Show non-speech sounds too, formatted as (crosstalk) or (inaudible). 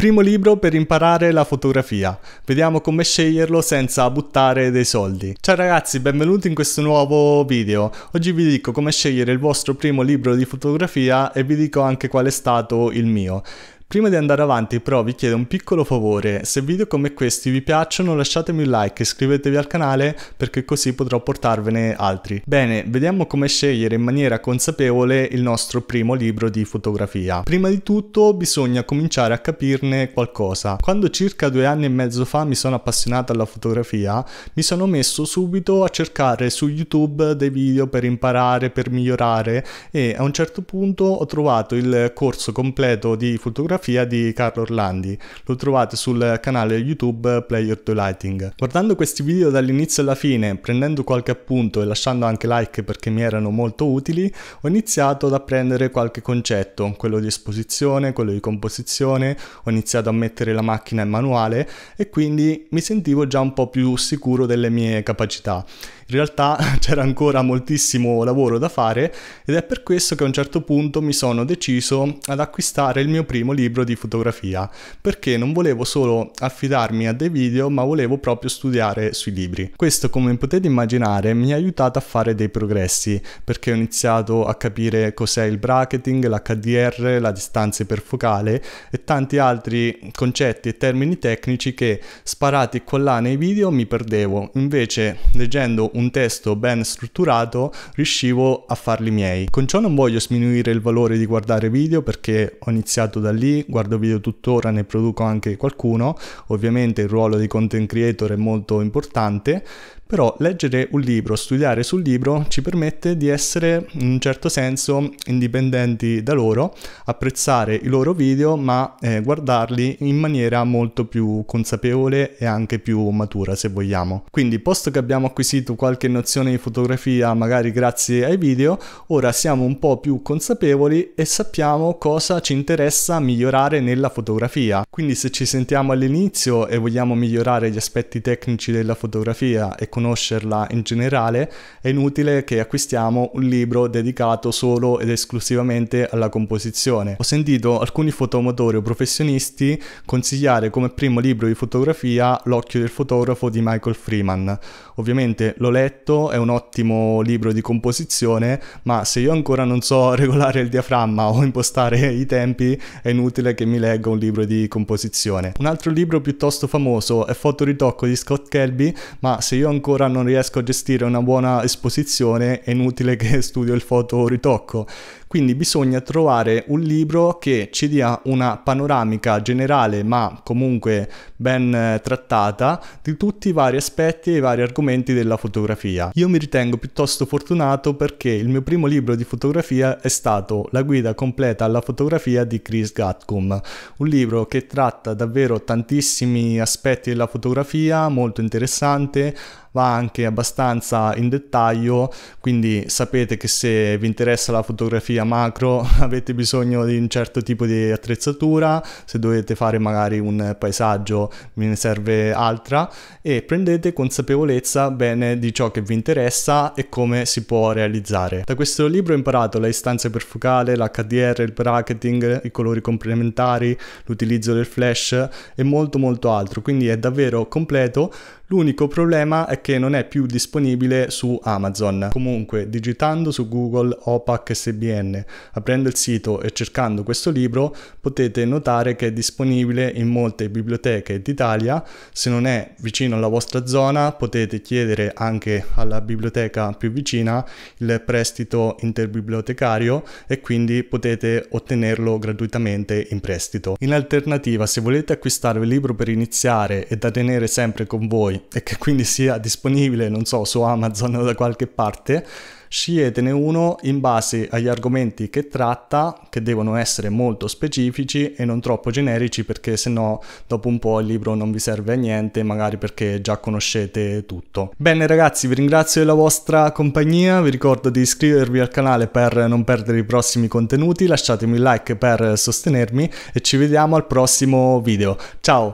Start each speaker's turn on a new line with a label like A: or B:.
A: Primo libro per imparare la fotografia. Vediamo come sceglierlo senza buttare dei soldi. Ciao ragazzi, benvenuti in questo nuovo video. Oggi vi dico come scegliere il vostro primo libro di fotografia e vi dico anche qual è stato il mio. Prima di andare avanti però vi chiedo un piccolo favore, se video come questi vi piacciono lasciatemi un like e iscrivetevi al canale perché così potrò portarvene altri. Bene, vediamo come scegliere in maniera consapevole il nostro primo libro di fotografia. Prima di tutto bisogna cominciare a capirne qualcosa. Quando circa due anni e mezzo fa mi sono appassionato alla fotografia, mi sono messo subito a cercare su YouTube dei video per imparare, per migliorare e a un certo punto ho trovato il corso completo di fotografia fotografia di Carlo Orlandi. Lo trovate sul canale YouTube Player to Lighting. Guardando questi video dall'inizio alla fine, prendendo qualche appunto e lasciando anche like perché mi erano molto utili, ho iniziato ad apprendere qualche concetto, quello di esposizione, quello di composizione, ho iniziato a mettere la macchina in manuale e quindi mi sentivo già un po' più sicuro delle mie capacità. In realtà (laughs) c'era ancora moltissimo lavoro da fare ed è per questo che a un certo punto mi sono deciso ad acquistare il mio primo libro libro di fotografia, perché non volevo solo affidarmi a dei video, ma volevo proprio studiare sui libri. Questo, come potete immaginare, mi ha aiutato a fare dei progressi, perché ho iniziato a capire cos'è il bracketing, l'HDR, la distanza iperfocale e tanti altri concetti e termini tecnici che sparati qua là nei video mi perdevo. Invece, leggendo un testo ben strutturato, riuscivo a farli miei. Con ciò non voglio sminuire il valore di guardare video perché ho iniziato da lì guardo video tuttora, ne produco anche qualcuno, ovviamente il ruolo di content creator è molto importante, però leggere un libro, studiare sul libro ci permette di essere in un certo senso indipendenti da loro, apprezzare i loro video ma eh, guardarli in maniera molto più consapevole e anche più matura se vogliamo. Quindi posto che abbiamo acquisito qualche nozione di fotografia magari grazie ai video, ora siamo un po' più consapevoli e sappiamo cosa ci interessa migliorare nella fotografia. Quindi se ci sentiamo all'inizio e vogliamo migliorare gli aspetti tecnici della fotografia e conoscerla in generale, è inutile che acquistiamo un libro dedicato solo ed esclusivamente alla composizione. Ho sentito alcuni fotomotori o professionisti consigliare come primo libro di fotografia L'occhio del fotografo di Michael Freeman. Ovviamente l'ho letto, è un ottimo libro di composizione, ma se io ancora non so (laughs) regolare il diaframma o impostare i tempi, è inutile che mi legga un libro di composizione. Un altro libro piuttosto famoso è Fotoritocco di Scott Kelby, ma se io ancora ancora non riesco a gestire una buona esposizione, è inutile che studio il fotoritocco. Quindi bisogna trovare un libro che ci dia una panoramica generale ma comunque ben eh, trattata di tutti i vari aspetti e i vari argomenti della fotografia. Io mi ritengo piuttosto fortunato perché il mio primo libro di fotografia è stato La guida completa alla fotografia di Chris Gatcombe, un libro che tratta davvero tantissimi aspetti della fotografia, molto interessante, va anche abbastanza in dettaglio, quindi sapete che se vi interessa la fotografia via macro (laughs) avete bisogno di un certo tipo di attrezzatura, se dovete fare magari un paesaggio ve ne serve altra e prendete consapevolezza bene di ciò che vi interessa e come si può realizzare. Da questo libro ho imparato le la istanza iperfocale, l'HDR, il bracketing, i colori complementari, l'utilizzo del flash e molto molto altro, quindi è davvero completo L'unico problema è che non è più disponibile su Amazon. Comunque, digitando su Google OPAC SBN, aprendo il sito e cercando questo libro, potete notare che è disponibile in molte biblioteche d'Italia. Se non è vicino alla vostra zona, potete chiedere anche alla biblioteca più vicina il prestito interbibliotecario e quindi potete ottenerlo gratuitamente in prestito. In alternativa, se volete acquistare il libro per iniziare e da tenere sempre con voi e che quindi sia disponibile, non so, su Amazon o da qualche parte, sceglietene uno in base agli argomenti che tratta, che devono essere molto specifici e non troppo generici perché sennò dopo un po' il libro non vi serve a niente, magari perché già conoscete tutto. Bene ragazzi, vi ringrazio della vostra compagnia, vi ricordo di iscrivervi al canale per non perdere i prossimi contenuti, lasciatemi un like per sostenermi e ci vediamo al prossimo video. Ciao!